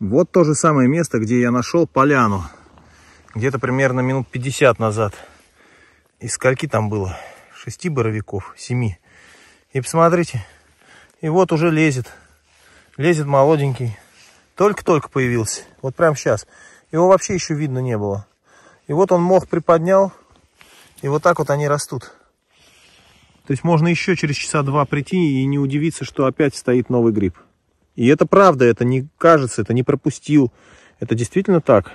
Вот то же самое место, где я нашел поляну. Где-то примерно минут 50 назад. И скольки там было? Шести боровиков, семи. И посмотрите, и вот уже лезет. Лезет молоденький. Только-только появился. Вот прям сейчас. Его вообще еще видно не было. И вот он мох приподнял. И вот так вот они растут. То есть можно еще через часа два прийти и не удивиться, что опять стоит новый гриб. И это правда, это не кажется, это не пропустил. Это действительно так.